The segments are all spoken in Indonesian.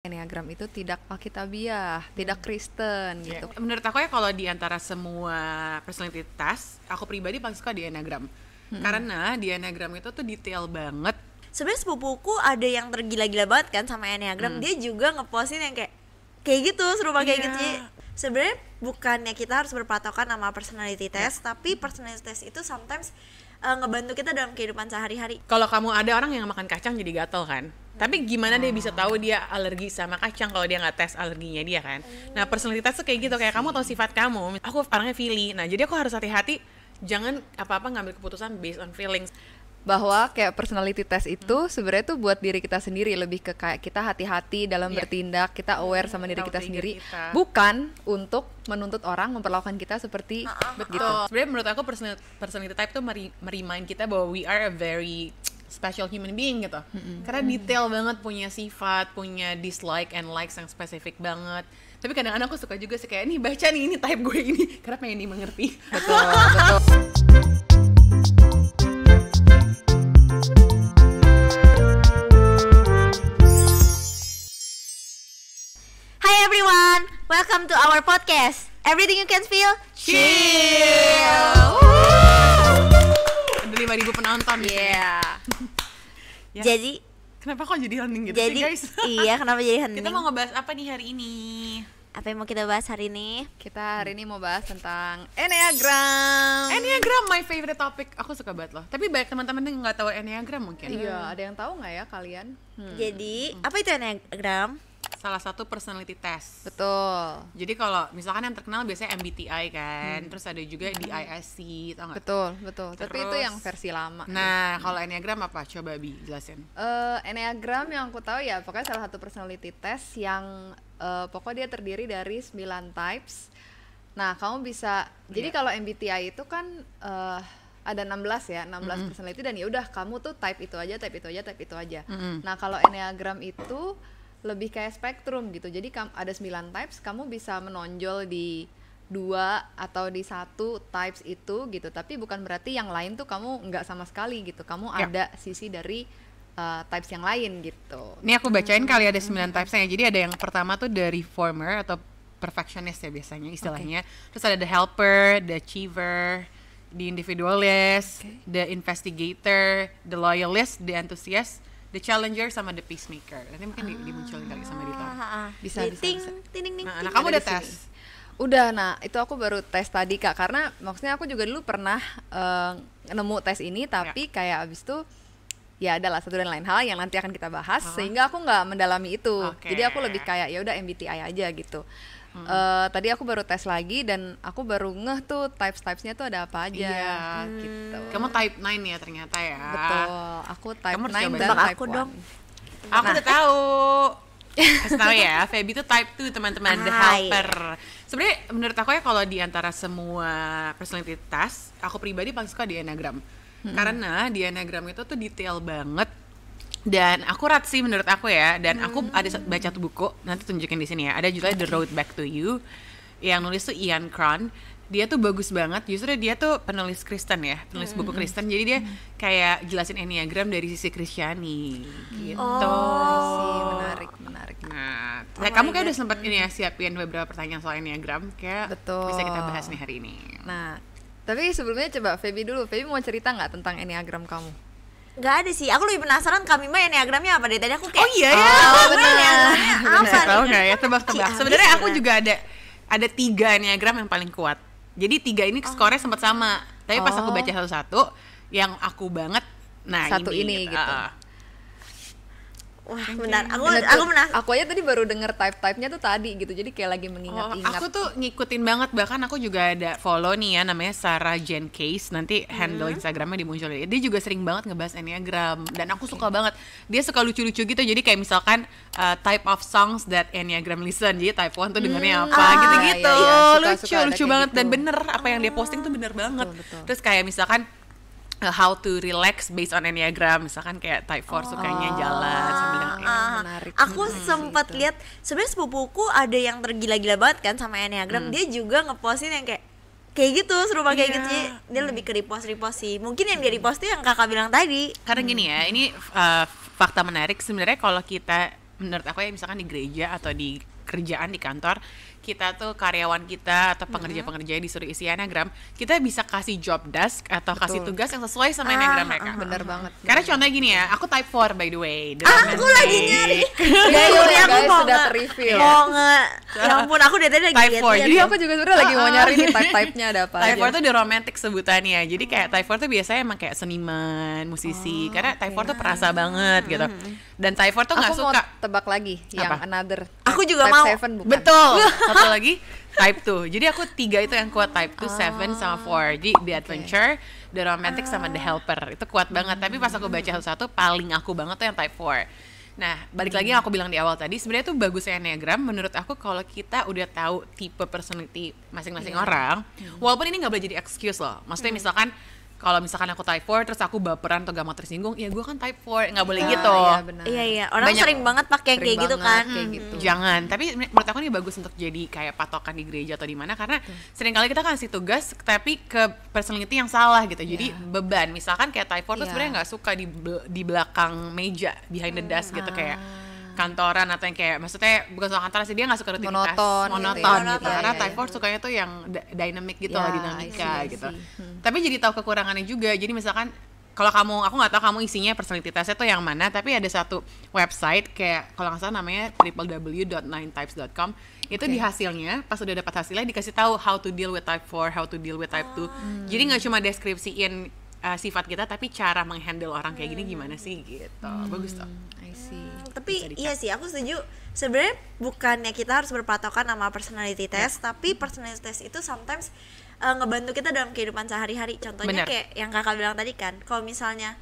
Enneagram itu tidak Alkitabiah, tidak hmm. Kristen iya. gitu. menurut aku ya kalau di antara semua personality personalitas, aku pribadi paling suka di Enneagram. Hmm. Karena di Enneagram itu tuh detail banget. Sebenarnya sepupuku ada yang tergila-gila banget kan sama Enneagram. Hmm. Dia juga ngepostin yang kayak kayak gitu, serupa kayak yeah. gitu. Sebenarnya bukannya kita harus berpatokan sama personality test, yeah. tapi personality test itu sometimes uh, ngebantu kita dalam kehidupan sehari-hari. Kalau kamu ada orang yang makan kacang jadi gatel kan? tapi gimana dia bisa tahu dia alergi sama kacang kalau dia nggak tes alerginya dia kan nah personalitas tuh kayak gitu kayak kamu tahu sifat kamu aku orangnya feeling. nah jadi aku harus hati-hati jangan apa-apa ngambil keputusan based on feelings bahwa kayak personality test hmm. itu hmm. sebenarnya tuh buat diri kita sendiri lebih ke kayak kita hati-hati dalam yeah. bertindak kita iya, aware sama diri kita sendiri kita. bukan untuk menuntut orang memperlakukan kita seperti uh-uh, sebenarnya menurut aku personality, personality type tuh merimain kita bahwa we are a very special human being gitu hmm karena detail banget punya sifat punya dislike and likes yang spesifik banget tapi kadang-kadang aku suka juga sih kayak nih baca nih ini type gue ini karena pengen dimengerti betul betul Welcome to our podcast. Everything you can feel, chill. Ada 5000 penonton. Yeah. Iya. Jadi Kenapa kok jadi hening gitu jadi, sih guys? Iya, kenapa jadi hening? Kita mau ngebahas apa nih hari ini? Apa yang mau kita bahas hari ini? Kita hari ini mau bahas tentang Enneagram Enneagram, my favorite topic Aku suka banget loh Tapi banyak teman-teman yang nggak tahu Enneagram mungkin Iya, hmm. ada yang tahu nggak ya kalian? Hmm. Jadi, apa itu Enneagram? salah satu personality test. Betul. Jadi kalau misalkan yang terkenal biasanya MBTI kan, hmm. terus ada juga DISC, tau gak? Betul, betul. Terus, Tapi itu yang versi lama. Nah, ya. kalau Enneagram apa? Coba Bi, jelasin. Uh, Enneagram yang aku tahu ya, pokoknya salah satu personality test yang uh, pokoknya dia terdiri dari 9 types. Nah, kamu bisa yeah. jadi iya. kalau MBTI itu kan uh, ada 16 ya, 16 mm -hmm. personality dan ya udah kamu tuh type itu aja, type itu aja, type itu aja. Mm -hmm. Nah, kalau Enneagram itu lebih kayak spektrum gitu jadi ada 9 types kamu bisa menonjol di dua atau di satu types itu gitu tapi bukan berarti yang lain tuh kamu nggak sama sekali gitu kamu ya. ada sisi dari uh, types yang lain gitu ini aku bacain kali ada 9 mm-hmm. typesnya jadi ada yang pertama tuh the reformer atau perfectionist ya biasanya istilahnya okay. terus ada the helper the achiever the individualist okay. the investigator the loyalist the enthusiast The Challenger sama The Peacemaker. Nanti mungkin ah, dimunculin kali sama ah, ah, ah, Bisa, bisa, ting, bisa. Ting, ting, ting, nah, nah, kamu udah tes? Udah, nah itu aku baru tes tadi kak karena maksudnya aku juga dulu pernah uh, nemu tes ini tapi ya. kayak abis itu ya adalah satu dan lain hal yang nanti akan kita bahas uh sehingga aku nggak mendalami itu. Okay. Jadi aku lebih kayak ya udah MBTI aja gitu. Hmm. Uh, tadi aku baru tes lagi dan aku baru ngeh tuh types-typesnya tuh ada apa aja iya. gitu. Kamu type 9 ya ternyata ya. Betul. Aku type Kamu 9 dan type aku 1. dong. Aku udah tahu. Kasih tahu ya, Feby tuh type 2 teman-teman, the helper. Sebenarnya menurut aku ya kalau di antara semua personality test, aku pribadi paling suka di Enneagram. Hmm. Karena di Enneagram itu tuh detail banget dan akurat sih menurut aku ya dan aku hmm. ada baca tuh buku nanti tunjukin di sini ya ada juga The Road Back to You yang nulis tuh Ian Cron dia tuh bagus banget justru dia tuh penulis Kristen ya penulis buku hmm. Kristen jadi dia hmm. kayak jelasin enneagram dari sisi Kristiani gitu oh menarik menarik nah oh kamu kayak udah sempat ini ya siapin beberapa pertanyaan soal enneagram kayak Betul. bisa kita bahas nih hari ini nah tapi sebelumnya coba Feby dulu Feby mau cerita nggak tentang enneagram kamu Gak ada sih, aku lebih penasaran kami mah enneagramnya apa deh. Tadi aku kayak Oh iya ya, oh, benar. Apa? Tahu nggak ya tebak-tebak. Sebenarnya aku juga ada ada tiga enneagram yang paling kuat. Jadi tiga ini oh. skornya oh. sempat sama. Tapi pas oh. aku baca satu-satu, yang aku banget, nah satu ini, ini gitu. gitu. Uh, Wah, benar. Aku bener, aku benar. Aku aja tadi baru denger type-type-nya tuh tadi gitu. Jadi kayak lagi mengingat-ingat. Oh, aku tuh ngikutin banget bahkan aku juga ada follow nih ya namanya Sarah Jen Case. Nanti hmm. handle Instagramnya dimunculin. Dia juga sering banget ngebahas Enneagram dan aku suka banget. Dia suka lucu-lucu gitu. Jadi kayak misalkan uh, type of songs that Enneagram listen. Jadi type 1 tuh dengernya hmm. apa ah, gitu-gitu. Ah, iya, iya. iya. lucu, lucu gitu. banget gitu. dan bener apa yang dia posting tuh hmm. bener banget. Betul, betul. Terus kayak misalkan how to relax based on enneagram misalkan kayak type 4 oh. sukanya jalan sambil yang uh, menarik aku hmm, gitu. sempat gitu. lihat sebenarnya sepupuku ada yang tergila-gila banget kan sama enneagram hmm. dia juga ngepostin yang kayak kayak gitu seru banget yeah. gitu sih dia lebih ke repost repost sih mungkin yang dia hmm. repost itu yang kakak bilang tadi karena hmm. gini ya ini uh, fakta menarik sebenarnya kalau kita menurut aku ya misalkan di gereja atau di kerjaan di kantor kita tuh karyawan kita atau pengerja-pengerja yang disuruh isi Enneagram, kita bisa kasih job desk atau Betul. kasih tugas yang sesuai sama ah, mereka. Ah, bener banget. Karena contohnya gini ya, aku type 4 by the way. ah, aku lagi nyari. ya, ini aku mau sudah terreview Mau nge Ya ampun, aku dari tadi lagi type 4. Jadi aku juga sebenernya lagi mau ah, ah. nyari nih type-type-nya ada apa. Type 4 tuh di romantic sebutannya. Jadi kayak type 4 tuh biasanya emang kayak seniman, musisi. Oh, Karena type 4 tuh perasa banget gitu. Dan type 4 tuh gak suka tebak lagi yang another. Aku juga mau. Betul. satu lagi type 2 jadi aku tiga itu yang kuat type tuh 7 seven sama ah, four jadi the adventure okay. the romantic sama the helper itu kuat banget tapi pas aku baca satu-satu paling aku banget tuh yang type four Nah, balik lagi yang aku bilang di awal tadi, sebenarnya tuh bagus ya Enneagram menurut aku kalau kita udah tahu tipe personality masing-masing yeah. orang, walaupun ini nggak boleh jadi excuse loh. Maksudnya hmm. misalkan kalau misalkan aku type 4 terus aku baperan atau gampang tersinggung ya gue kan type 4 nggak boleh ah, gitu gitu iya iya orang Banyak, sering banget pakai kayak gitu kan kayak hmm. gitu. jangan tapi menurut aku ini bagus untuk jadi kayak patokan di gereja atau di mana karena hmm. kali kita kasih tugas tapi ke personality yang salah gitu jadi yeah. beban misalkan kayak type 4 yeah. tuh iya. sebenarnya nggak suka di di belakang meja behind the hmm. desk hmm. gitu kayak ah kantoran atau yang kayak maksudnya bukan soal kantoran sih dia nggak suka rutinitas monoton monoton, gitu, monoton gitu. Ya, iya, gitu. Iya, karena type iya, typhoid sukanya tuh yang dynamic gitu ya, lah dinamika gitu Hmm. tapi jadi tahu kekurangannya juga jadi misalkan kalau kamu aku nggak tahu kamu isinya personality testnya tuh yang mana tapi ada satu website kayak kalau nggak salah namanya www.ninetypes.com itu okay. di hasilnya pas udah dapat hasilnya dikasih tahu how to deal with type 4 how to deal with type 2 Oh. Ah. jadi nggak cuma deskripsiin uh, sifat kita tapi cara menghandle orang kayak gini gimana sih hmm. gitu hmm, bagus tuh I see tapi iya sih aku setuju sebenarnya bukannya kita harus berpatokan sama personality ya. test yeah. tapi personality test itu sometimes uh, ngebantu kita dalam kehidupan sehari-hari contohnya Bener. kayak yang kakak bilang tadi kan kalau misalnya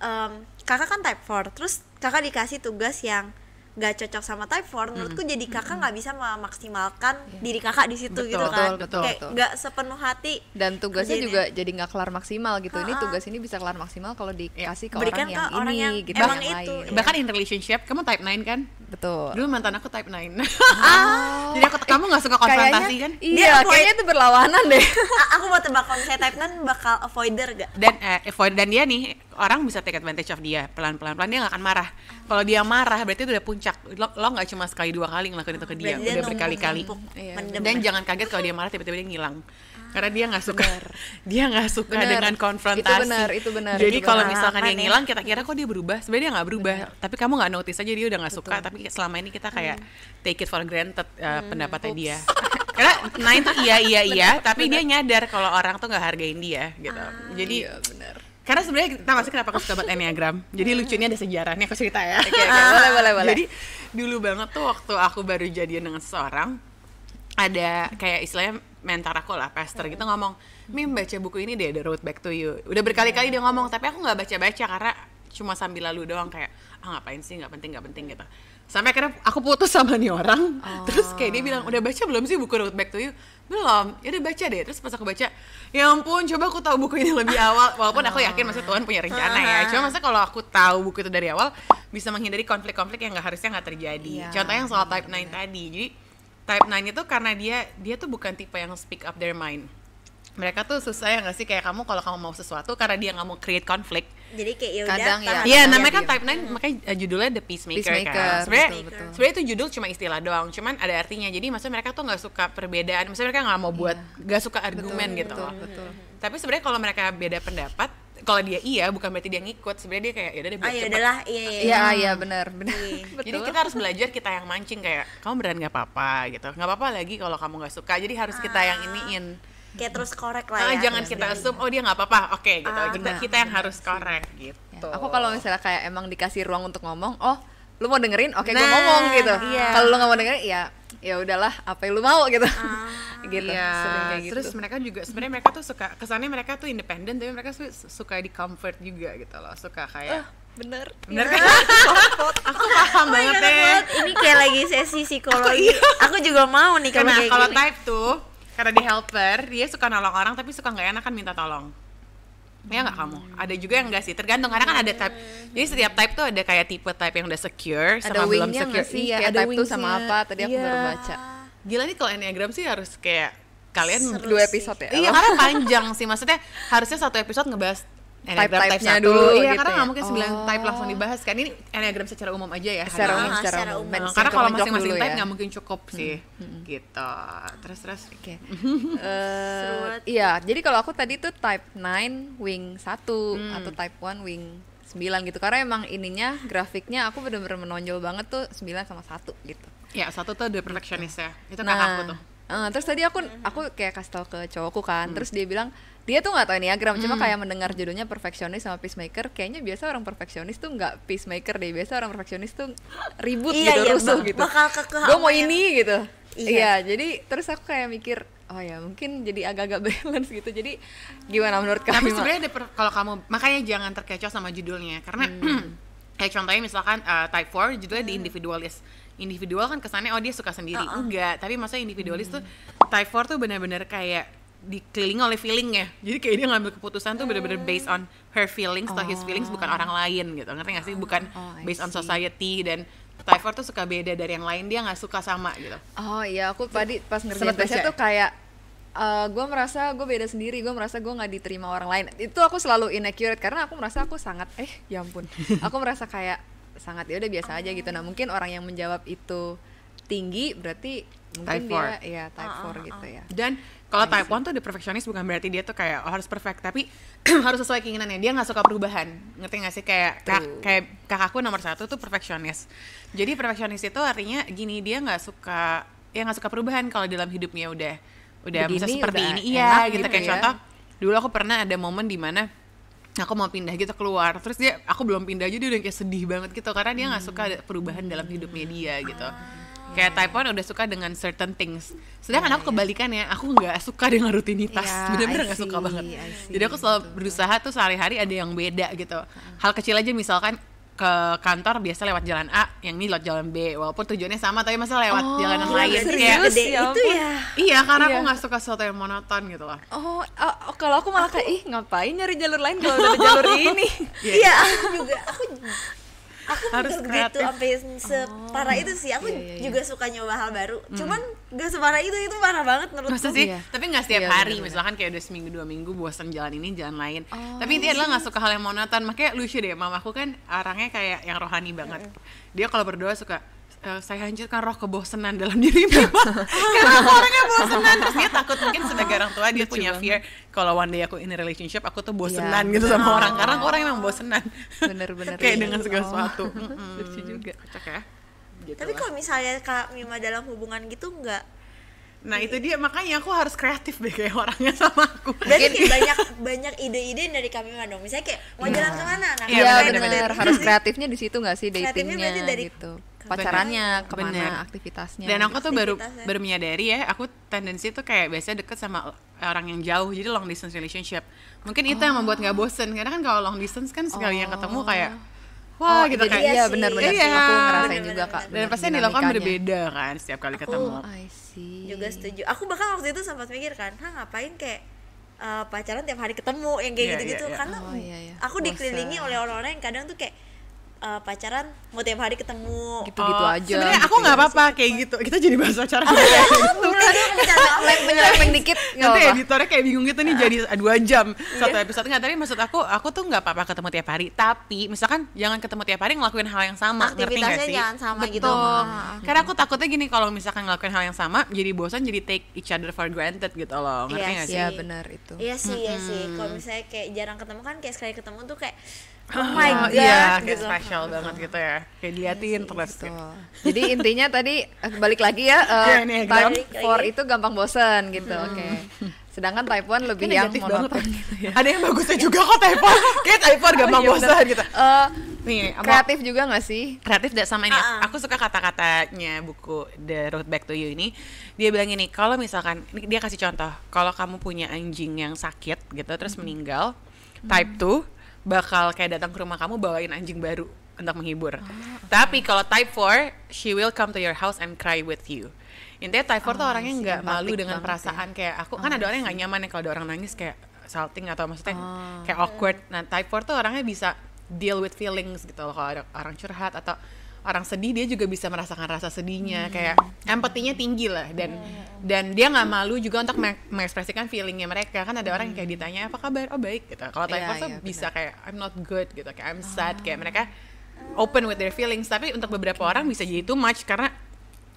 um, kakak kan type 4 terus kakak dikasih tugas yang nggak cocok sama type 4 hmm. menurutku jadi kakak hmm. nggak bisa memaksimalkan yeah. diri kakak di situ gitu kan betul, kayak nggak sepenuh hati dan tugasnya kerjanya. juga jadi nggak kelar maksimal gitu ha -ha. ini tugas ini bisa kelar maksimal kalau dikasih ke Berikan orang, ke yang orang ini yang gitu emang yang itu lain. bahkan in relationship kamu type nine kan betul dulu mantan aku type nine. oh. jadi aku kamu nggak suka konfrontasi kayaknya, kan iya avoid, kayaknya itu berlawanan deh aku mau tebak kalau saya type nine bakal avoider gak dan uh, avoid dan dia nih orang bisa take advantage of dia pelan pelan pelan dia nggak akan marah ah. kalau dia marah berarti itu udah punya puncak lo lo gak cuma sekali dua kali ngelakuin itu ke ah, dia Berarti udah berkali-kali iya. dan jangan kaget kalau dia marah tiba-tiba dia ngilang ah, karena dia nggak suka bener. dia nggak suka bener. dengan konfrontasi itu benar itu benar jadi itu kalau misalkan dia ya. ngilang kita kira kok dia berubah sebenarnya nggak berubah bener. tapi kamu nggak notice aja dia udah nggak suka tapi selama ini kita kayak hmm. take it for granted uh, hmm. pendapatnya Oops. dia karena nah tuh iya iya iya bener, tapi bener. dia nyadar kalau orang tuh nggak hargain dia gitu ah, jadi iya, benar karena sebenarnya kita masih kenapa aku suka banget enneagram jadi hmm. lucunya ada sejarahnya aku cerita ya okay, okay. boleh boleh boleh jadi dulu banget tuh waktu aku baru jadian dengan seseorang ada kayak istilahnya mentor aku lah pastor gitu ngomong Mim baca buku ini deh The Road Back to You udah berkali-kali dia ngomong tapi aku nggak baca-baca karena cuma sambil lalu doang kayak ah ngapain sih nggak penting nggak penting gitu sampai akhirnya aku putus sama nih orang oh. terus kayak dia bilang udah baca belum sih buku Road Back to You belum ya udah baca deh terus pas aku baca ya ampun coba aku tahu buku ini lebih awal walaupun aku yakin maksudnya Tuhan punya rencana ya cuma masa kalau aku tahu buku itu dari awal bisa menghindari konflik-konflik yang nggak harusnya nggak terjadi yeah. contohnya yang soal type 9 yeah. tadi jadi type 9 itu karena dia dia tuh bukan tipe yang speak up their mind mereka tuh susah ya nggak sih kayak kamu kalau kamu mau sesuatu karena dia nggak mau create konflik jadi kayak yaudah kadang ya iya namanya ya. kan type 9 hmm. makanya eh, judulnya the peacemaker, kan. peacemaker kan sebenarnya sebenarnya itu judul cuma istilah doang cuman ada artinya jadi maksudnya mereka tuh nggak suka perbedaan maksudnya mereka nggak mau iya. buat nggak yeah. suka argumen betul, gitu betul, loh betul. tapi sebenarnya kalau mereka beda pendapat kalau dia iya bukan berarti dia ngikut sebenarnya dia kayak yaudah deh ah, ya udahlah iya iya iya iya benar iya. benar iya. jadi kita harus belajar kita yang mancing kayak kamu berani nggak apa-apa gitu nggak apa-apa lagi kalau kamu nggak suka jadi harus kita yang ah. iniin kayak terus korek lah ah, ya. jangan kita assume oh dia nggak apa-apa oke okay, gitu ah, kita nah, kita yang harus korek ya, gitu ya, aku kalau misalnya kayak emang dikasih ruang untuk ngomong oh lu mau dengerin oke okay, nah, gue ngomong gitu iya. kalau lu nggak mau dengerin ya ya udahlah apa yang lu mau gitu ah, gitu, iya. gitu terus mereka juga sebenarnya mereka tuh suka kesannya mereka tuh independen tapi mereka suka di comfort juga gitu loh suka kayak uh, bener bener iya. kan aku paham oh iya, banget deh ini kayak lagi sesi psikologi aku, iya. aku juga mau nih karena kalau type tuh karena di helper dia suka nolong orang tapi suka nggak enak kan minta tolong ya nggak kamu ada juga yang enggak sih tergantung karena kan ada type jadi setiap type tuh ada kayak tipe type yang udah secure sama ada belum secure sih, ya, kayak ada type tuh sama apa tadi aku yeah. baru iya. baca gila nih kalau enneagram sih harus kayak kalian Seru dua episode sih. ya iya karena panjang sih maksudnya harusnya satu episode ngebahas Enneagram type, type satu dulu iya gitu karena ya? nggak ya? mungkin sembilan oh. type langsung dibahas kan ini enneagram secara umum aja ya secara umum, secara, secara umum. umum. Nah, karena kalau masing-masing type ya. nggak ya. mungkin cukup hmm. sih hmm. Hmm. gitu terus terus oke okay. uh, eh, iya jadi kalau aku tadi tuh type 9 wing 1 hmm. atau type 1 wing 9 gitu karena emang ininya grafiknya aku benar-benar menonjol banget tuh 9 sama 1 gitu ya satu tuh the perfectionist ya itu nah, kakakku tuh uh, terus tadi aku aku kayak kasih tau ke cowokku kan hmm. terus dia bilang dia tuh nggak tahu ini agram cuma hmm. kayak mendengar judulnya perfeksionis sama peacemaker kayaknya biasa orang perfeksionis tuh nggak peacemaker deh biasa orang perfeksionis tuh ribut iya, gitu iya, rusuh bak gitu bakal gue mau ini gitu iya. iya jadi terus aku kayak mikir oh ya mungkin jadi agak-agak balance gitu jadi gimana menurut kamu tapi sebenarnya kalau kamu makanya jangan terkecoh sama judulnya karena hmm. kayak contohnya misalkan uh, type 4 judulnya hmm. di individualis individual kan kesannya oh dia suka sendiri uh -uh. enggak tapi maksudnya individualis hmm. tuh type 4 tuh benar-benar kayak dikelilingi oleh feelingnya, jadi kayak dia ngambil keputusan tuh bener-bener oh. based on her feelings oh. his feelings bukan oh. orang lain gitu ngerti gak sih oh, bukan oh, based on society dan Typhoid tuh suka beda dari yang lain dia nggak suka sama gitu oh iya aku tadi pas ngerjain tesnya tuh kayak uh, eh, gue merasa gue beda sendiri gue merasa gue nggak diterima orang lain itu aku selalu inaccurate karena aku merasa aku sangat eh ya ampun aku merasa kayak sangat ya udah biasa aja gitu nah mungkin orang yang menjawab itu tinggi berarti mungkin type dia four. ya type 4 uh, uh, gitu ah. ya dan kalau iya type one tuh dia perfeksionis bukan berarti dia tuh kayak oh, harus perfect, tapi harus sesuai keinginannya. Dia nggak suka perubahan. Ngerti nggak sih kayak kak, kayak kakakku nomor satu tuh perfeksionis. Jadi perfeksionis itu artinya gini dia nggak suka ya nggak suka perubahan kalau dalam hidupnya udah udah bisa seperti udah ini iya gitu, gitu, kayak ya. contoh dulu aku pernah ada momen di mana aku mau pindah gitu keluar terus dia aku belum pindah aja dia udah kayak sedih banget gitu karena dia nggak hmm. suka perubahan dalam hidupnya dia gitu ah kayak taipan udah suka dengan certain things sedangkan yeah, aku ya. aku nggak suka dengan rutinitas yeah, bener-bener nggak suka banget jadi aku selalu betul. berusaha tuh sehari-hari ada yang beda gitu hal kecil aja misalkan ke kantor biasa lewat jalan A, yang ini lewat jalan B. Walaupun tujuannya sama tapi masa lewat oh, jalan yang lain kayak ya itu ya. Iya, karena iya. aku nggak suka sesuatu yang monoton gitu lah. Oh, oh, oh kalau aku malah aku, kayak ih ngapain nyari jalur lain kalau ada jalur ini. Iya, yeah. aku juga aku aku harus gitu, kreatif. gitu sampai separah oh, itu sih aku oh, iya, iya, iya. juga suka nyoba hal baru mm. cuman gak separah itu itu parah banget menurutku sih iya. tapi gak setiap iya, hari bener, misalkan kayak udah seminggu dua minggu bosan jalan ini jalan lain oh, tapi dia iya. adalah gak suka hal yang monoton makanya lucu deh mamaku kan orangnya kayak yang rohani banget mm dia kalau berdoa suka Eh, saya hancurkan roh kebosanan dalam diri karena aku orangnya bosenan terus dia takut mungkin sebagai orang tua dia punya fear kalau one day aku in a relationship aku tuh bosenan ya, gitu sama sama orang karena aku orang yang bosenan bener-bener kayak dengan oh. segala sesuatu mm lucu juga kocak ya gitu tapi kalau misalnya kak Mima dalam hubungan gitu nggak Nah itu dia makanya aku harus kreatif deh kayak orangnya sama aku. Jadi banyak banyak ide-ide dari kami dong. Misalnya kayak mau iya. jalan kemana? Nah, iya benar gitu. harus kreatifnya di situ nggak sih datingnya? dari gitu pacarannya kemana Bener. aktivitasnya dan aku tuh gitu. baru baru menyadari ya aku tendensi tuh kayak biasanya deket sama orang yang jauh jadi long distance relationship mungkin oh. itu yang membuat nggak oh. bosen karena kan kalau long distance kan sekali oh. yang ketemu oh. kayak wah oh, gitu kayak iya benar-benar iya, aku ngerasain juga kak dan pasti yang dilakukan berbeda kan setiap kali aku, ketemu I see. juga setuju aku bahkan waktu itu sempat mikir kan ha ngapain kayak uh, pacaran tiap hari ketemu yang kayak iya, gitu-gitu yeah, yeah, yeah. karena oh, yeah, yeah. aku dikelilingi oleh orang-orang yang kadang tuh kayak uh, pacaran mau tiap hari ketemu gitu-gitu oh, aja. Sebenarnya aku gitu. nggak apa-apa kayak gitu. Kita jadi bahas pacaran. Oh, ya. Menyelempeng gitu. dikit. Nanti editornya kayak bingung gitu nih iya. jadi dua jam satu iya. episode nggak tapi maksud aku aku tuh nggak apa-apa ketemu tiap hari. Tapi misalkan jangan ketemu tiap hari ngelakuin hal yang sama. Ngerti gak sih? jangan sama gitu. Betul. gitu. Karena aku takutnya gini kalau misalkan ngelakuin hal yang sama jadi bosan jadi take each other for granted gitu loh. Ngerti iya nggak sih? Iya benar itu. Iya sih, iya sih. Kalau misalnya kayak jarang ketemu kan kayak sekali ketemu tuh kayak oh my god iya kayak gitu. spesial banget gitu ya kayak diliatin yes, terus gitu. jadi intinya tadi eh, balik lagi ya uh, eh, yeah, ini time four itu gampang bosen gitu hmm. oke okay. sedangkan type 1 lebih Ini yang monoton gitu ya. Ada yang bagusnya juga kok type 1 Kayak type 1 gampang oh, iya bosan gitu uh, Nih, kreatif juga gak sih? Kreatif gak sama ini, uh-uh. aku suka kata-katanya buku The Road Back to You ini Dia bilang ini, kalau misalkan, dia kasih contoh Kalau kamu punya anjing yang sakit gitu, terus hmm. meninggal Type 2 bakal kayak datang ke rumah kamu bawain anjing baru untuk menghibur. Oh, okay. Tapi kalau type 4, she will come to your house and cry with you. Intinya type 4 oh, tuh orangnya nggak malu dengan ya. perasaan ya. kayak aku kan oh, kan ada orang yang nggak nyaman ya kalau ada orang nangis kayak salting atau maksudnya oh. kayak awkward. Nah, type 4 tuh orangnya bisa deal with feelings gitu loh kalau ada orang curhat atau orang sedih dia juga bisa merasakan rasa sedihnya hmm. kayak empatinya tinggi lah dan hmm. dan dia nggak malu juga untuk me mengekspresikan feelingnya mereka kan ada hmm. orang yang kayak ditanya apa kabar oh baik gitu kalau tanya yeah, tuh yeah, bisa bener. kayak I'm not good gitu kayak I'm sad oh. kayak ah. mereka open with their feelings tapi untuk beberapa orang bisa jadi too much karena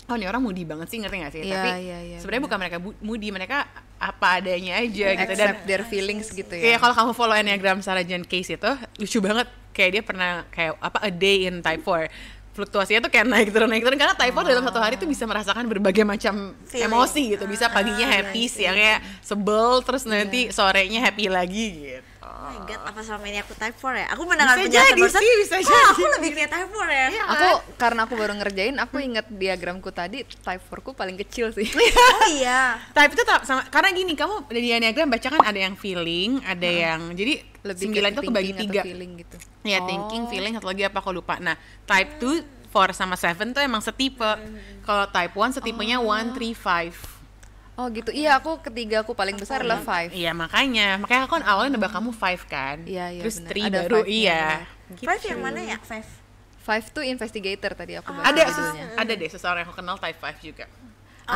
oh ini orang moody banget sih ngerti gak sih yeah, tapi yeah, yeah, sebenarnya bukan mereka moody mereka apa adanya aja gitu dan their feelings gitu ya kayak kalau kamu follow enneagram Sarah Jane Case itu lucu banget kayak dia pernah kayak apa a day in type 4 fluktuasinya tuh kayak naik turun naik turun karena typhoid oh. dalam satu hari tuh bisa merasakan berbagai macam Feeling. emosi gitu bisa ah, paginya iya happy nice. siangnya sebel terus yeah. nanti sorenya happy lagi gitu Oh my apa selama ini aku type 4 ya? Aku mendengar bisa penjelasan jadi barusan, sih, bisa oh, jadi. aku lebih kayak type 4 ya. Iya, aku karena aku baru ngerjain, aku inget diagramku tadi type 4 ku paling kecil sih. oh iya. Type itu sama karena gini, kamu di diagram baca kan ada yang feeling, ada hmm. yang jadi lebih sembilan itu kebagi tiga feeling gitu. ya oh. thinking feeling satu lagi apa aku lupa nah type two four sama seven tuh emang setipe hmm. kalau type one setipenya oh. one three five Oh gitu, iya aku ketiga aku paling besar adalah iya, five. Iya makanya, makanya aku kan awalnya nebak kamu five kan, iya, iya, terus bener. three Ada baru iya. Gitu. Five yang gitu. mana ya five? Five tuh investigator tadi aku bahas. Ada judulnya. ada deh seseorang yang aku kenal type five juga. Ah, oh.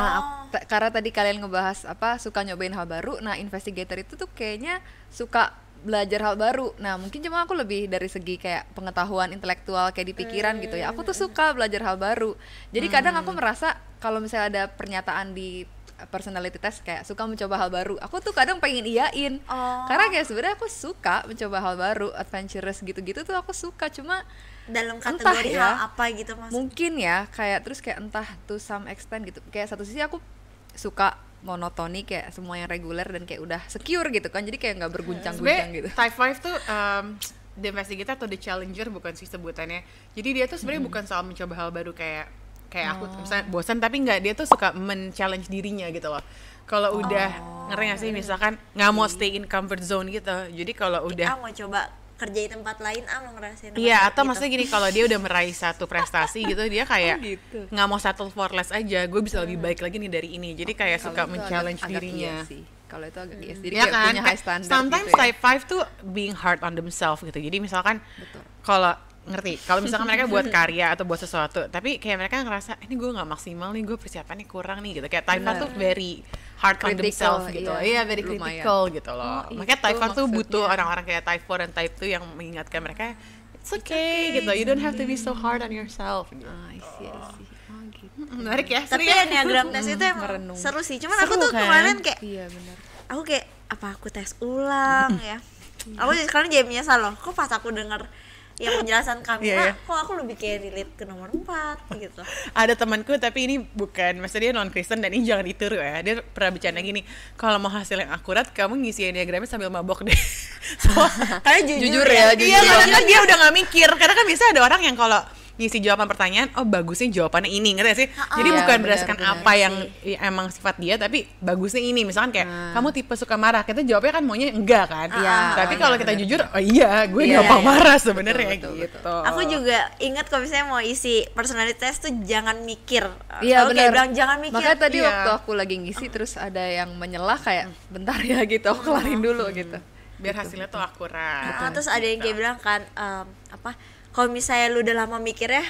Ah, karena tadi kalian ngebahas apa suka nyobain hal baru, nah investigator itu tuh kayaknya suka belajar hal baru. Nah, mungkin cuma aku lebih dari segi kayak pengetahuan intelektual kayak di pikiran gitu ya. Aku tuh iya, iya, iya. suka belajar hal baru. Jadi hmm. kadang aku hmm. merasa kalau misalnya ada pernyataan di eh, personality test kayak suka mencoba hal baru. Aku tuh kadang pengen iyain. Oh. Karena kayak sebenarnya aku suka mencoba hal baru, adventurous gitu-gitu tuh aku suka. Cuma dalam kategori entah ya, apa gitu maksudnya. Mungkin ya, kayak terus kayak entah to some extent gitu. Kayak satu sisi aku suka monotoni kayak semua yang reguler dan kayak udah secure gitu kan jadi kayak nggak berguncang-guncang gitu type five tuh um, the investigator atau the challenger bukan sih sebutannya jadi dia tuh sebenarnya hmm. bukan soal mencoba hal baru kayak kayak oh. aku misalnya bosan tapi nggak dia tuh suka men-challenge dirinya gitu loh kalau udah oh. ngeri gak sih iya, iya. misalkan nggak mau stay in comfort zone gitu jadi kalau udah mau coba kerja di tempat lain ah mau ngerasain iya atau gitu. maksudnya gini kalau dia udah meraih satu prestasi gitu dia kayak nggak oh, gitu. mau satu for less aja gue bisa lebih hmm. baik lagi nih dari ini jadi kayak okay, suka men-challenge dirinya iya kalau itu agak yes, iya jadi yeah, kayak kan? punya high standard gitu sometimes gitu ya. type 5 tuh being hard on themselves gitu jadi misalkan kalau ngerti kalau misalkan mereka buat karya atau buat sesuatu tapi kayak mereka ngerasa eh, ini gue nggak maksimal nih gue persiapannya kurang nih gitu kayak time tuh very hard on critical, themselves gitu. Iya, yeah. Iya, very critical Lumayan. gitu loh. Oh, Makanya Type 4 tuh butuh orang-orang kayak Type 4 dan Type 2 yang mengingatkan mereka it's okay, it's okay gitu. You don't have to be so hard on yourself. Gitu. Ah, I see, I see. Oh, gitu. Mm, menarik ya. Tapi ya Enneagram ya, tes itu emang Merenung. seru sih. Cuman seru, aku tuh kan? kemarin kayak Iya, bener. Aku kayak apa aku tes ulang ya? Iya. Aku sekarang jadi salah loh. Kok pas aku denger ya penjelasan kami yeah, iya, yeah. kok aku lebih kayak relate ke nomor 4 gitu ada temanku tapi ini bukan maksudnya dia non Kristen dan ini jangan ditiru ya dia pernah bicara iya. gini kalau mau hasil yang akurat kamu ngisi diagramnya sambil mabok deh so, karena jujur, jujur ya, ya jujur iya, karena dia udah gak mikir karena kan bisa ada orang yang kalau ngisi jawaban pertanyaan oh bagusnya jawabannya ini ngerti sih oh, jadi ya, bukan bener, berdasarkan bener, apa yang ya, emang sifat dia tapi bagusnya ini misalkan kayak hmm. kamu tipe suka marah kita jawabnya kan maunya enggak kan ya, tapi oh, kalau ya, kita bener, jujur oh iya gue ya, gampang ya, marah sebenarnya gitu aku juga ingat kalau misalnya mau isi personality test tuh jangan mikir iya benar bilang jangan mikir makanya tadi ya. waktu aku lagi ngisi terus ada yang menyela kayak bentar ya gitu aku kelarin hmm. dulu gitu biar gitu. hasilnya tuh akurat. terus ada yang kayak gitu. bilang kan apa kalau misalnya lu udah lama mikir ya,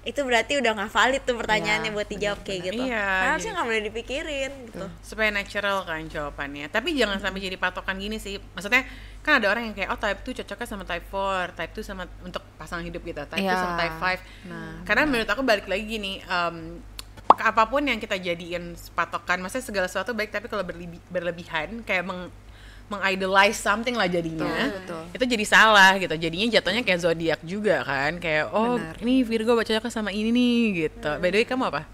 itu berarti udah nggak valid tuh pertanyaannya ya, buat dijawab bener, kayak gitu. Iya, harusnya gitu. nggak boleh dipikirin gitu. Supaya natural kan jawabannya. Tapi jangan hmm. sampai jadi patokan gini sih. Maksudnya kan ada orang yang kayak oh type 2 cocoknya sama type 4, type 2 sama untuk pasang hidup gitu, type ya. sama iya. type 5. Nah, Karena bener. menurut aku balik lagi gini, um, apapun yang kita jadiin patokan, maksudnya segala sesuatu baik tapi kalau berlebi berlebihan kayak meng mengidolize something lah jadinya betul, itu jadi salah gitu jadinya jatuhnya kayak zodiak juga kan kayak oh Benar. ini Virgo bacanya sama ini nih gitu hmm. by the way kamu apa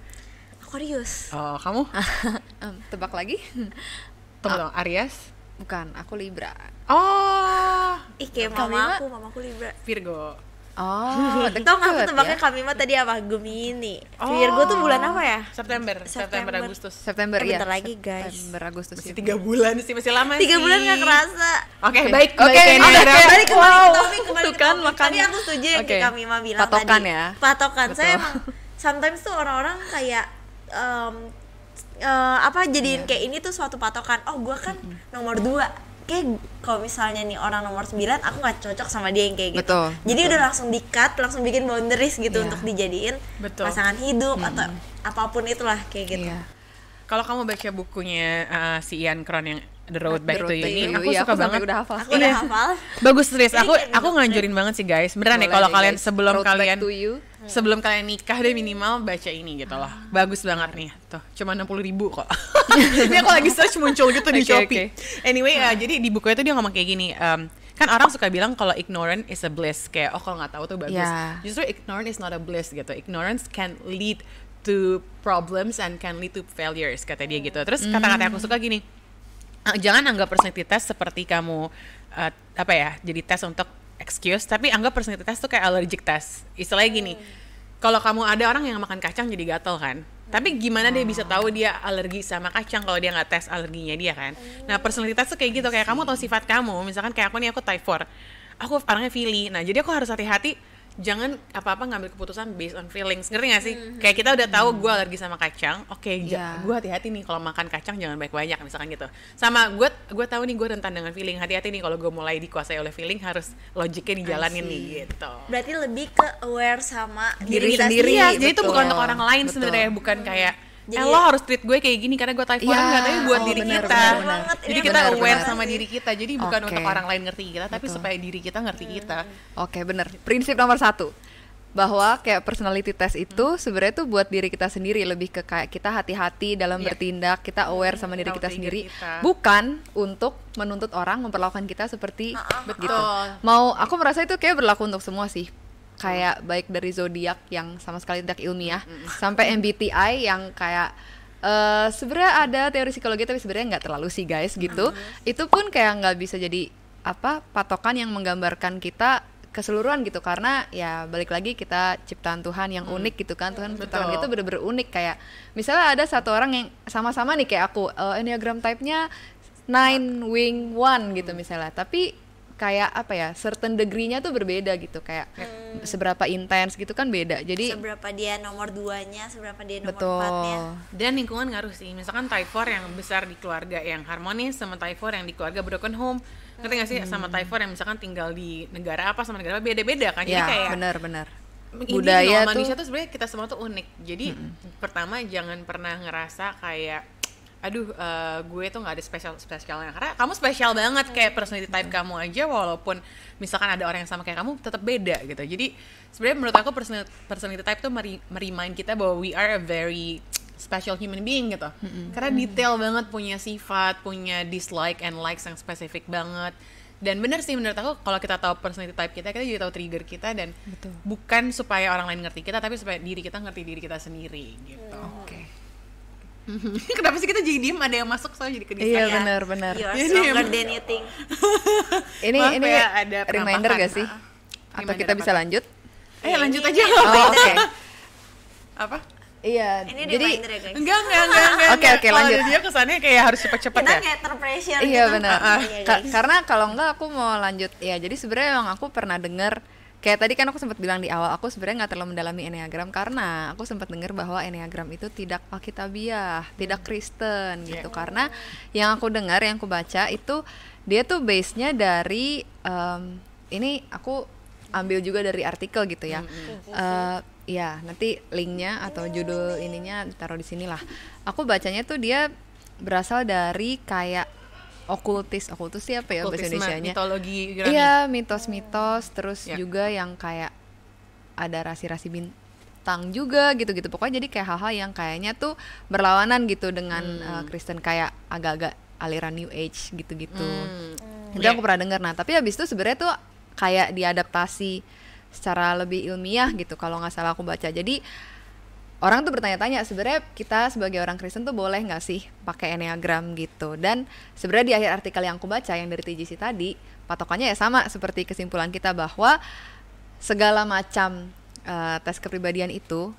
Aquarius oh kamu tebak lagi tebak dong, Aries bukan aku Libra oh ih kayak mama aku mama aku Libra Virgo Oh, tau gak aku tebaknya ya? kami mah tadi apa? Gemini. Oh. Biar gue tuh bulan apa ya? September. September, September Agustus. September eh, ya. Bentar lagi guys. September Agustus. Masih iya. tiga bulan sih, masih lama tiga sih. Tiga bulan gak kerasa. Oke, okay, baik. Oke, okay, okay, okay, okay. kembali ke wow. topik, kembali ke topik. Tapi aku setuju yang okay. kami mah bilang Patokan tadi. ya. Patokan. Saya emang sometimes tuh orang-orang kayak um, uh, apa jadiin iya. yeah. kayak ini tuh suatu patokan. Oh, gue kan nomor dua kayak kalau misalnya nih orang nomor 9 aku nggak cocok sama dia yang kayak gitu betul, jadi betul. udah langsung dikat, langsung bikin boundaries gitu yeah. untuk dijadiin betul. pasangan hidup hmm. atau apapun itulah kayak gitu yeah. kalau kamu baca bukunya uh, si Ian Kron yang The Road Back the road to You ini aku suka aku banget. Udah hafal. Aku udah hafal. Bagus serius. Aku aku nganjurin banget sih guys. Beneran nih kalau kalian sebelum kalian sebelum kalian nikah deh minimal baca ini gitu loh. Ah. Bagus banget nih. Tuh, cuma 60 ribu kok. ini aku lagi search muncul gitu di okay, Shopee. Anyway, eh, ah. jadi di bukunya tuh dia ngomong kayak gini, kan orang suka bilang kalau ignorant is a bliss kayak oh kalau nggak tahu tuh bagus. Yeah. Justru ignorant is not a bliss gitu. Ignorance can lead to problems and can lead to failures kata dia gitu. Terus mm. kata-kata aku suka gini jangan anggap personality test seperti kamu uh, apa ya jadi tes untuk excuse tapi anggap personality test tuh kayak allergic test istilahnya gini hmm. kalau kamu ada orang yang makan kacang jadi gatel kan hmm. tapi gimana hmm. dia bisa tahu ah. dia alergi sama kacang kalau dia nggak tes alerginya dia kan oh. nah personality test tuh kayak gitu kayak kamu tahu sifat kamu misalkan kayak aku nih aku type 4 aku orangnya feely nah jadi aku harus hati-hati jangan apa-apa ngambil keputusan based on feelings ngerti gak sih mm-hmm. kayak kita udah hmm, tahu hmm. gue alergi sama kacang oke okay, yeah. gue hati-hati nih kalau makan kacang jangan banyak-banyak misalkan gitu sama gue gue tahu nih gue rentan dengan feeling hati-hati nih kalau gue mulai dikuasai oleh feeling harus logiknya dijalanin nih gitu berarti lebih ke aware sama diri, diri sendiri ya, jadi itu bukan untuk orang lain sebenarnya bukan kayak jadi, eh lo harus treat gue kayak gini karena gue type ya, orang tahu buat oh, diri bener, kita bener, bener. bener. jadi iya, kita bener, aware bener. sama diri kita jadi okay. bukan untuk orang lain ngerti kita tapi supaya diri kita ngerti hmm. kita oke okay, bener prinsip nomor satu bahwa kayak personality test itu hmm. sebenarnya tuh buat diri kita sendiri lebih ke kayak kita hati-hati dalam yeah. bertindak kita iya, aware sama diri Tau kita sendiri kita. bukan untuk menuntut orang memperlakukan kita seperti uh -uh. begitu mau aku merasa itu kayak berlaku untuk semua sih kayak baik dari zodiak yang sama sekali tidak ilmiah hmm. sampai MBTI yang kayak uh, sebenarnya ada teori psikologi tapi sebenarnya nggak terlalu sih guys gitu mm. itu pun kayak nggak bisa jadi apa patokan yang menggambarkan kita keseluruhan gitu karena ya balik lagi kita ciptaan Tuhan yang hmm. unik gitu kan Tuhan ya, ciptaan itu bener-bener unik kayak misalnya ada satu orang yang sama-sama nih kayak aku uh, enneagram type-nya nine wing one gitu hmm. misalnya tapi kayak apa ya certain degree-nya tuh berbeda gitu kayak hmm. seberapa intens gitu kan beda jadi seberapa dia nomor duanya seberapa dia nomor betul. empatnya dan lingkungan ngaruh sih misalkan typhoid yang besar di keluarga yang harmonis sama typhoid yang di keluarga broken home hmm. ngerti gak sih sama hmm. typhoid yang misalkan tinggal di negara apa sama negara apa beda-beda kan jadi ya, kayak benar-benar budaya tuh manusia tuh sebenarnya kita semua tuh unik jadi hmm. pertama jangan pernah ngerasa kayak aduh uh, gue tuh nggak ada spesial spesialnya karena kamu spesial banget kayak personality type kamu aja walaupun misalkan ada orang yang sama kayak kamu tetap beda gitu jadi sebenarnya menurut aku personality, type tuh meri merimain kita bahwa we are a very special human being gitu karena detail banget punya sifat punya dislike and likes yang spesifik banget dan benar sih menurut aku kalau kita tahu personality type kita kita juga tahu trigger kita dan Betul. bukan supaya orang lain ngerti kita tapi supaya diri kita ngerti diri kita sendiri gitu oke okay. Kenapa sih kita jadi diem ada yang masuk soalnya jadi kedisayang. Iya benar benar. You stronger ini Maaf ini ya, ada reminder gak sih? Ah, ah. Atau kita bisa lanjut? Eh ini, iya, lanjut iya, aja. Iya. Oh, oke. Okay. Apa? Iya. Ini jadi ya, enggak enggak enggak enggak. Oke oke lanjut. Dia kesannya kayak harus cepat-cepat ya. Kita kayak terpressure Iya gitu kan benar. karena kalau enggak aku mau lanjut ya. Jadi sebenarnya emang aku pernah dengar kayak tadi kan aku sempat bilang di awal aku sebenarnya nggak terlalu mendalami enneagram karena aku sempat dengar bahwa enneagram itu tidak alkitabiah, tidak hmm. Kristen iya. gitu. Karena yang aku dengar, yang aku baca itu dia tuh base-nya dari um, ini aku ambil juga dari artikel gitu ya. Mm -hmm. uh, ya, nanti linknya atau judul ininya taruh di sinilah. Aku bacanya tuh dia berasal dari kayak okultis okultis siapa ya bahasa Indonesia nya mitologi Yunani. iya mitos-mitos terus yeah. juga yang kayak ada rasi-rasi bintang juga gitu-gitu pokoknya jadi kayak hal-hal yang kayaknya tuh berlawanan gitu dengan hmm. uh, Kristen kayak agak-agak aliran New Age gitu-gitu hmm. itu yeah. aku pernah dengar nah tapi habis itu sebenarnya tuh kayak diadaptasi secara lebih ilmiah gitu kalau nggak salah aku baca jadi orang tuh bertanya-tanya sebenarnya kita sebagai orang Kristen tuh boleh nggak sih pakai enneagram gitu dan sebenarnya di akhir artikel yang aku baca yang dari TGC tadi patokannya ya sama seperti kesimpulan kita bahwa segala macam uh, tes kepribadian itu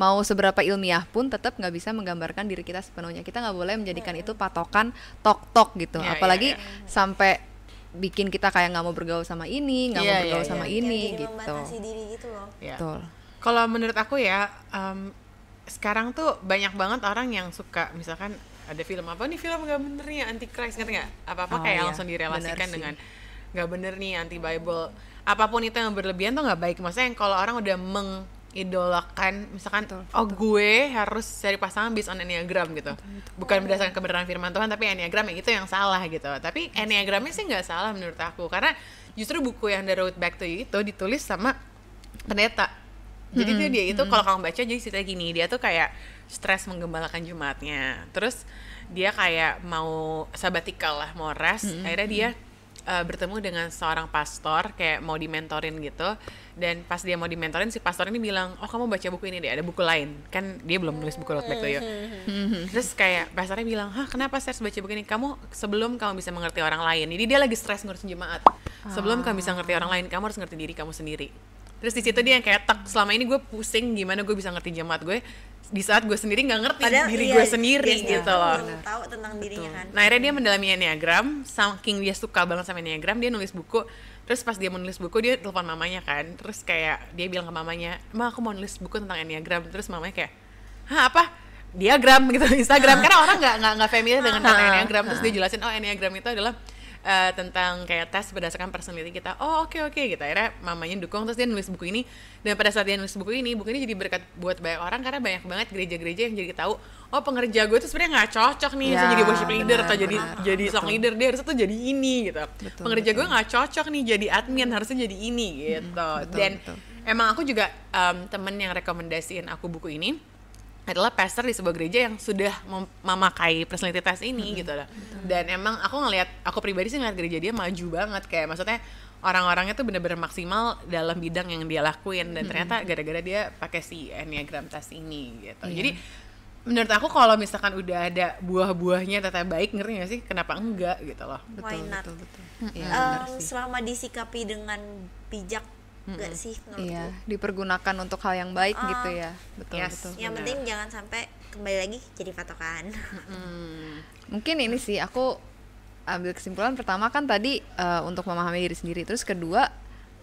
mau seberapa ilmiah pun tetap nggak bisa menggambarkan diri kita sepenuhnya kita nggak boleh menjadikan iya. itu patokan tok tok gitu ya, apalagi ya, ya. sampai bikin kita kayak nggak mau bergaul sama ini nggak iya, mau bergaul sama ini gitu. Membatasi diri gitu loh. Betul kalau menurut aku ya um, sekarang tuh banyak banget orang yang suka misalkan ada film apa nih film nggak bener nih Christ ngerti nggak apa apa oh, kayak iya. langsung direlasikan dengan nggak bener nih anti bible apapun itu yang berlebihan tuh nggak baik maksudnya yang kalau orang udah mengidolakan misalkan betul, oh gue harus cari pasangan bis on enneagram gitu betul, betul. bukan berdasarkan kebenaran firman Tuhan tapi enneagram yang itu yang salah gitu tapi enneagramnya sih nggak salah menurut aku karena justru buku yang The Road Back to You itu ditulis sama pendeta jadi hmm dia itu kalau kamu baca jadi cerita gini, dia tuh kayak stres menggembalakan jumatnya Terus dia kayak mau sabatikal lah, mau rest. hmm Akhirnya dia uh, bertemu dengan seorang pastor kayak mau dimentorin gitu dan pas dia mau dimentorin si pastor ini bilang oh kamu baca buku ini deh ada buku lain kan dia belum nulis buku Road Back ya terus kayak pastornya bilang hah kenapa saya harus baca buku ini kamu sebelum kamu bisa mengerti orang lain jadi dia lagi stres ngurusin jemaat sebelum ah. kamu bisa ngerti orang lain kamu harus ngerti diri kamu sendiri terus di situ dia yang kayak tak selama ini gue pusing gimana gue bisa ngerti jemaat gue di saat gue sendiri nggak ngerti Padahal diri iya, gue sendiri iya, gitu iya. loh tahu tentang dirinya Betul. kan nah akhirnya dia mendalami enneagram saking dia suka banget sama enneagram dia nulis buku terus pas dia menulis buku dia telepon mamanya kan terus kayak dia bilang ke mamanya ma aku mau nulis buku tentang enneagram terus mamanya kayak hah apa diagram gitu Instagram ah. karena orang nggak nggak familiar dengan kata ah. enneagram terus dia ah. jelasin oh enneagram itu adalah uh, tentang kayak tes berdasarkan personality kita oh oke okay, oke okay, gitu akhirnya mamanya dukung terus dia nulis buku ini dan pada saat dia nulis buku ini buku ini jadi berkat buat banyak orang karena banyak banget gereja-gereja yang jadi tahu oh pengerja gue tuh sebenarnya nggak cocok nih ya, jadi worship leader bener, atau jadi bener. jadi betul. song leader dia harusnya tuh jadi ini gitu betul, pengerja betul. gue nggak cocok nih jadi admin hmm. harusnya jadi ini hmm, gitu hmm, betul, dan betul. emang aku juga um, temen yang rekomendasiin aku buku ini adalah pastor di sebuah gereja yang sudah memakai personality test ini -hmm. gitu loh. Dan emang aku ngelihat aku pribadi sih ngeliat gereja dia maju banget kayak maksudnya orang-orangnya tuh bener-bener maksimal dalam bidang yang dia lakuin dan mm-hmm. ternyata gara-gara dia pakai si Enneagram test ini gitu. Yeah. Jadi menurut aku kalau misalkan udah ada buah-buahnya tetap baik ngeri gak sih kenapa enggak gitu loh betul not? betul betul, betul. Ya, um, selama disikapi dengan bijak enggak mm -hmm. sih iya dipergunakan untuk hal yang baik uh, gitu ah, ya betul yes, betul yang benar. penting jangan sampai kembali lagi jadi patokan mm. mungkin ini sih aku ambil kesimpulan pertama kan tadi uh, untuk memahami diri sendiri terus kedua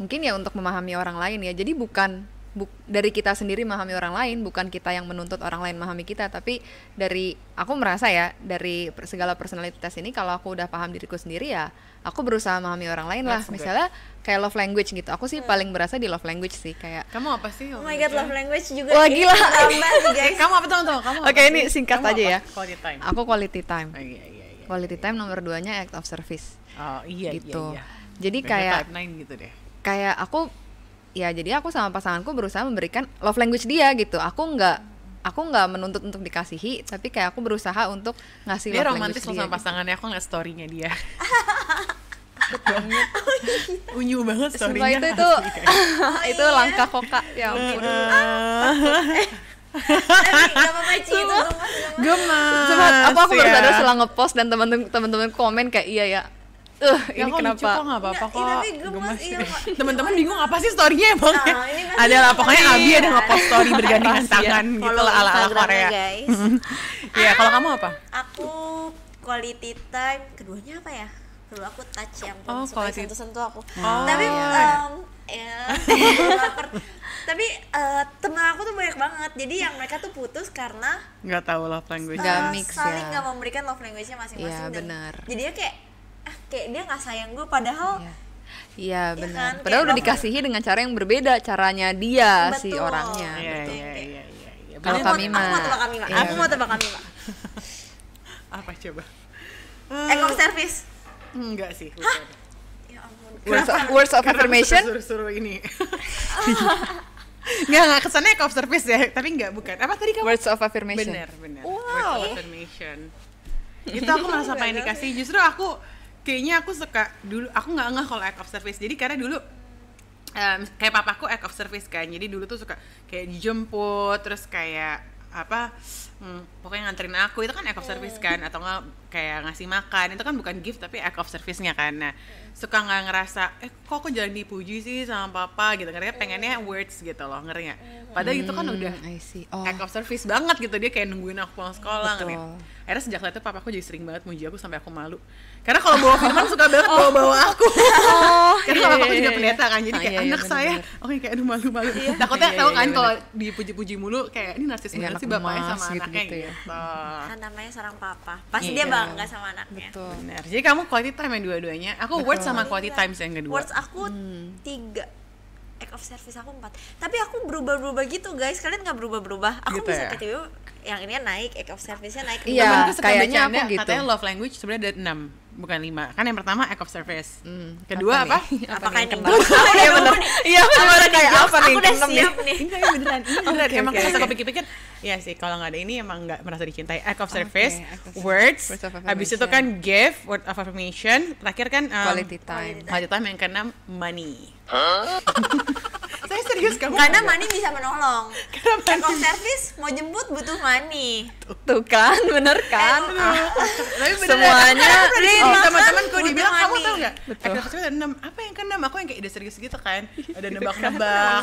mungkin ya untuk memahami orang lain ya jadi bukan buk, dari kita sendiri memahami orang lain bukan kita yang menuntut orang lain memahami kita tapi dari aku merasa ya dari segala personalitas ini kalau aku udah paham diriku sendiri ya aku berusaha memahami orang lain lah misalnya kayak love language gitu aku sih hmm. paling berasa di love language sih kayak kamu apa sih oh my god love language juga wah gila guys kamu apa tuh kamu oke okay, ini singkat kamu aja apa? ya quality time aku quality time oh, iya, iya, iya, quality iya, time iya. nomor duanya act of service oh iya, iya gitu iya, iya. jadi Beda kayak gitu deh kayak aku ya jadi aku sama pasanganku berusaha memberikan love language dia gitu aku nggak aku nggak menuntut untuk dikasihi tapi kayak aku berusaha untuk ngasih dia romantis dia, sama gitu. pasangannya aku nggak storynya dia banget unyu banget storynya Sumpah itu itu itu langkah kokak ya ampun gemas gemas apa aku baru sadar setelah ya. ngepost dan teman-teman teman-teman komen kayak iya ya uh, ini kenapa? kok gak apa-apa kok. Tapi gemes, iya, Teman-teman bingung apa sih storynya emang? Nah, kan ada lah pokoknya Abi ada ngepost story bergandengan tangan gitu lah ala ala Korea. Guys. ya, kalau kamu apa? Aku quality time keduanya apa ya? Dulu aku touch yang oh, suka sentuh-sentuh aku. Oh, tapi um, ya, tapi uh, temen aku tuh banyak banget jadi yang mereka tuh putus karena nggak tahu love eh, language uh, gak mix saling ya. nggak memberikan love language-nya masing-masing ya, benar jadinya kayak ah kayak dia nggak sayang gue padahal iya. Iya, iya benar. Ya kan? Padahal udah dikasihi dengan cara yang berbeda caranya dia betul. si orangnya. Iya, gitu. iya, iya iya iya iya. Kalau kami mah aku mau tebak kami mah. Aku mau tebak kami mah. Apa coba? Ekor eh, service. Enggak sih. Hah? Ya ampun. Words of, words of affirmation. Suruh-suruh ini. Enggak, enggak kesannya ekor service ya, tapi enggak bukan. Apa tadi kamu? Words of affirmation. Benar, benar. Wow. Words of affirmation. Itu aku merasa pengen dikasih, justru aku kayaknya aku suka dulu aku nggak nggak kalau act of service jadi karena dulu um, kayak papaku act of service kan jadi dulu tuh suka kayak dijemput terus kayak apa hmm, pokoknya nganterin aku itu kan act of iya, iya. service kan atau enggak kayak ngasih makan itu kan bukan gift tapi act of service-nya kan nah suka nggak ngerasa eh kok aku jadi dipuji sih sama papa gitu karena iya. pengennya words gitu loh ngerinya. padahal itu kan udah hmm, oh. act of service banget gitu dia kayak nungguin aku pulang sekolah Betul. nih akhirnya sejak itu papa aku jadi sering banget muji aku sampai aku malu karena kalau bawa firman suka banget bawa bawa aku oh, karena iya, papa aku juga oh, pendeta kan jadi kayak iya, anak bener, saya oke oh, kayak aduh malu malu takutnya tahu kan kalau dipuji-puji mulu kayak ini narsis banget sih bapaknya sama gitu anaknya gitu, gitu. ya. Gitu. Kan namanya seorang papa. Pasti yeah. dia bangga sama anaknya. Betul. Benar. Jadi kamu quality time yang dua-duanya. Aku Betul. words sama iya. quality times yang kedua. Words aku hmm. tiga act of service aku empat tapi aku berubah-berubah gitu guys kalian nggak berubah-berubah aku gitu bisa ya? tiba yang ini naik act of service-nya naik iya kayaknya aku gitu katanya love language sebenarnya ada enam bukan lima kan yang pertama act of service hmm, kedua apa, apa? apakah yang kenal iya benar iya, iya kayak apa nih aku udah siap nih enggak beneran beneran emang pas aku pikir-pikir ya sih kalau nggak ada ini emang nggak merasa dicintai act of service words habis itu kan give word of affirmation terakhir kan um, quality time quality time yang keenam money saya serius kamu karena money bisa menolong karena money. service mau jemput butuh money tuh, kan bener kan ah. tapi semuanya teman teman-temanku dibilang kamu tau nggak betul ada enam apa yang keenam aku yang kayak ide serius gitu kan gitu ada kan. nembak-nembak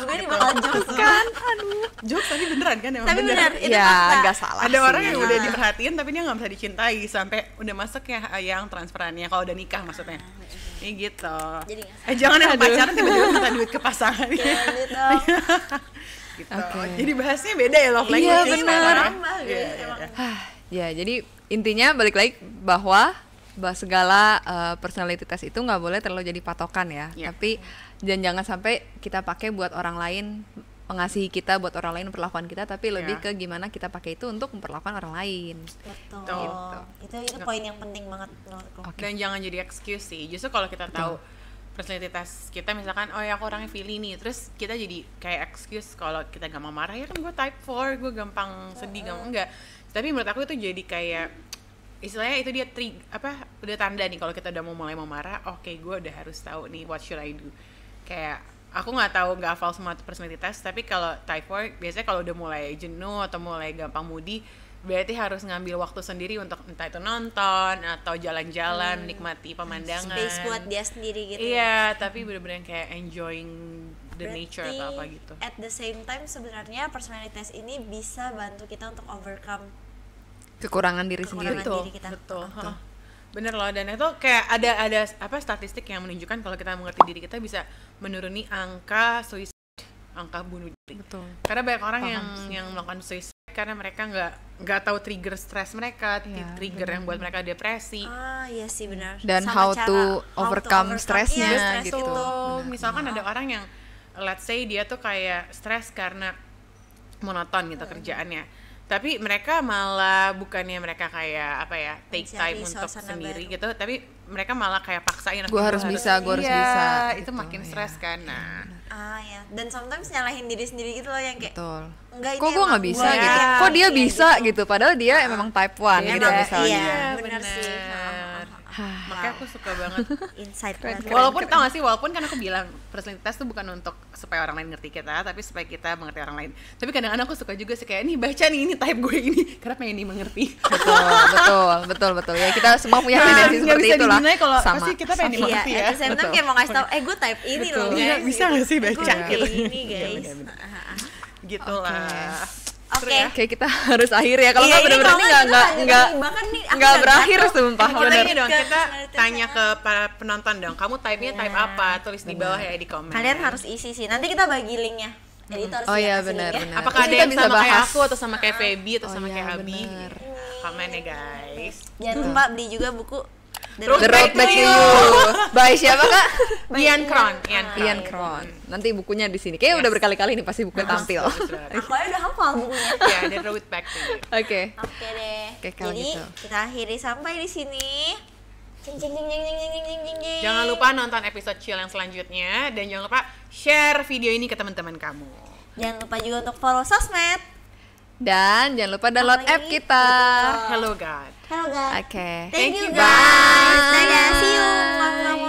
gitu kan aduh jokes tapi beneran kan tapi bener, bener. ya nggak salah ada orang yang udah diperhatiin tapi dia nggak bisa dicintai sampai udah masuk ya yang transferannya kalau udah nikah maksudnya ah, iya ya gitu Jadi, eh jangan yang pacaran tiba-tiba minta duit ke pasangan ya, gitu gitu okay. jadi bahasnya beda ya love language iya benar ya, ya jadi intinya balik lagi bahwa bahwa segala uh, eh, personality test itu nggak boleh terlalu jadi patokan ya yeah. tapi dan jangan sampai kita pakai buat orang lain mengasihi kita buat orang lain perlakuan kita tapi lebih iya. ke gimana kita pakai itu untuk memperlakukan orang lain betul gitu. itu itu poin yang penting banget menurutku okay. dan jangan jadi excuse sih justru kalau kita betul. tahu personalitas kita misalkan oh ya aku orangnya hmm. feeling nih terus kita jadi kayak excuse kalau kita gak mau marah ya kan gue type 4 gue gampang sedih uh mau gampang enggak tapi menurut aku itu jadi kayak istilahnya itu dia trig apa udah tanda nih kalau kita udah mau mulai mau marah oke okay, gue udah harus tahu nih what should I do kayak aku nggak tahu nggak hafal semua personality test tapi kalau type typhoid biasanya kalau udah mulai jenuh atau mulai gampang moody berarti harus ngambil waktu sendiri untuk entah itu nonton atau jalan-jalan hmm. nikmati hmm, pemandangan space buat dia sendiri gitu ya. iya tapi bener-bener kayak enjoying the berarti, nature atau apa gitu at the same time sebenarnya personality test ini bisa bantu kita untuk overcome kekurangan diri kekurangan sendiri diri kita. betul. betul bener loh dan itu kayak ada ada apa statistik yang menunjukkan kalau kita mengerti diri kita bisa menuruni angka suicide angka bunuh diri Betul. karena banyak orang Paham yang yang melakukan suicide karena mereka nggak nggak tahu trigger stres mereka ya, trigger bener. yang buat mereka depresi ah iya sih benar dan Sama how, cara, to how overcome to overcome stresnya iya, stress gitu itu. misalkan nah. ada orang yang let's say dia tuh kayak stres karena monoton gitu hmm. kerjaannya tapi mereka malah bukannya mereka kayak apa ya take Mencari time untuk sendiri baru. gitu tapi mereka malah kayak paksain gue harus, bisa gue harus iya, bisa itu gitu, makin iya, stres kan iya, nah ah ya dan sometimes nyalahin diri sendiri gitu loh yang kayak Betul. Enggak, kok gue nggak bisa gua, gitu ya. kok dia iya, bisa gitu. gitu padahal dia ah. memang type one iya, gitu misalnya iya, iya benar sih nah makanya aku suka banget insight keren, keren, walaupun keren. tau gak sih walaupun kan aku bilang personality test tuh bukan untuk supaya orang lain ngerti kita tapi supaya kita mengerti orang lain tapi kadang-kadang aku suka juga sih kayak nih baca nih ini type gue ini karena pengen mengerti. betul betul betul betul ya kita semua punya nah, seperti bisa itulah kalau sama kita pengen dimengerti iya, ya Betul. kayak mau ngasih tau eh gue type ini betul. loh guys iya, bisa gak sih baca iya. Iya, ah, ah, ah. gitu ini guys gitu lah Oke. Ya? Okay. Kayak kita harus akhir ya. Kalau nggak benar-benar nggak nggak nggak nggak berakhir sumpah kita ini dong kita tanya ke para penonton dong kamu type nya type apa tulis di bawah ya di komen kalian harus isi sih nanti kita bagi linknya jadi harus oh iya benar ya. benar apakah ada yang sama kayak aku atau sama kayak Feby atau oh sama iya, kayak Abi komen ya guys jangan lupa beli juga buku The Road, The Road Back, to You, by siapa kak? By Ian Cron. Ian Cron. Ian Cron. Nanti bukunya di sini. Kayaknya yes. udah berkali-kali nih pasti bukunya tampil. Aku ya udah hafal bukunya. ya, The Road Back to You. Oke. Okay. Oke okay deh. Okay, kalau Jadi gitu. kita akhiri sampai di sini. Jangan lupa nonton episode chill yang selanjutnya dan jangan lupa share video ini ke teman-teman kamu. Jangan lupa juga untuk follow sosmed. Dan jangan lupa download app kita. Hello guys. Halo guys. Oke. Okay. Thank, Thank you guys. Dadah. See you.